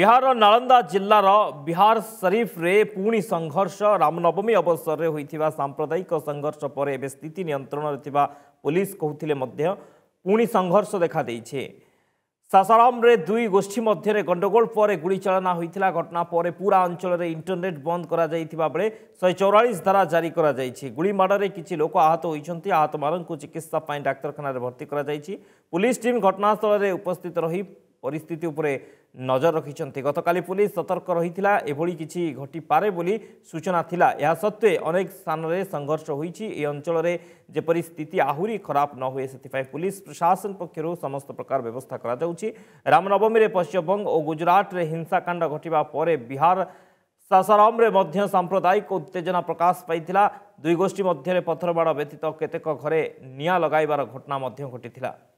ବିହାର ନାଳନ୍ଦା ଜିଲ୍ଲାର ବିହାର ସରିଫରେ ପୁଣି ସଂଘର୍ଷ ରାମନବମୀ ଅବସରରେ ହୋଇଥିବା ସାମ୍ପ୍ରଦାୟିକ ସଂଘର୍ଷ ପରେ ଏବେ ସ୍ଥିତି ନିୟନ୍ତ୍ରଣରେ ଥିବା ପୋଲିସ କହୁଥିଲେ ମଧ୍ୟ ପୁଣି ସଂଘର୍ଷ ଦେଖାଦେଇଛି ସାସାରାମରେ ଦୁଇ ଗୋଷ୍ଠୀ ମଧ୍ୟରେ ଗଣ୍ଡଗୋଳ ପରେ ଗୁଳିଚାଳନା ହୋଇଥିଲା ଘଟଣା ପରେ ପୁରା ଅଞ୍ଚଳରେ ଇଣ୍ଟରନେଟ୍ ବନ୍ଦ କରାଯାଇଥିବା ବେଳେ ଶହେ ଚଉରାଳିଶ ଧାରା ଜାରି କରାଯାଇଛି ଗୁଳିମାଡ଼ରେ କିଛି ଲୋକ ଆହତ ହୋଇଛନ୍ତି ଆହତମାନଙ୍କୁ ଚିକିତ୍ସା ପାଇଁ ଡାକ୍ତରଖାନାରେ ଭର୍ତ୍ତି କରାଯାଇଛି ପୁଲିସ ଟିମ୍ ଘଟଣାସ୍ଥଳରେ ଉପସ୍ଥିତ ରହି ପରିସ୍ଥିତି ଉପରେ ନଜର ରଖିଛନ୍ତି ଗତକାଲି ପୁଲିସ ସତର୍କ ରହିଥିଲା ଏଭଳି କିଛି ଘଟିପାରେ ବୋଲି ସୂଚନା ଥିଲା ଏହା ସତ୍ତ୍ୱେ ଅନେକ ସ୍ଥାନରେ ସଂଘର୍ଷ ହୋଇଛି ଏହି ଅଞ୍ଚଳରେ ଯେପରି ସ୍ଥିତି ଆହୁରି ଖରାପ ନ ହୁଏ ସେଥିପାଇଁ ପୁଲିସ ପ୍ରଶାସନ ପକ୍ଷରୁ ସମସ୍ତ ପ୍ରକାର ବ୍ୟବସ୍ଥା କରାଯାଉଛି ରାମନବମୀରେ ପଶ୍ଚିମବଙ୍ଗ ଓ ଗୁଜରାଟରେ ହିଂସାକାଣ୍ଡ ଘଟିବା ପରେ ବିହାର ସାସାରମ୍ରେ ମଧ୍ୟ ସାମ୍ପ୍ରଦାୟିକ ଉତ୍ତେଜନା ପ୍ରକାଶ ପାଇଥିଲା ଦୁଇ ଗୋଷ୍ଠୀ ମଧ୍ୟରେ ପଥରବାଡ଼ ବ୍ୟତୀତ କେତେକ ଘରେ ନିଆଁ ଲଗାଇବାର ଘଟଣା ମଧ୍ୟ ଘଟିଥିଲା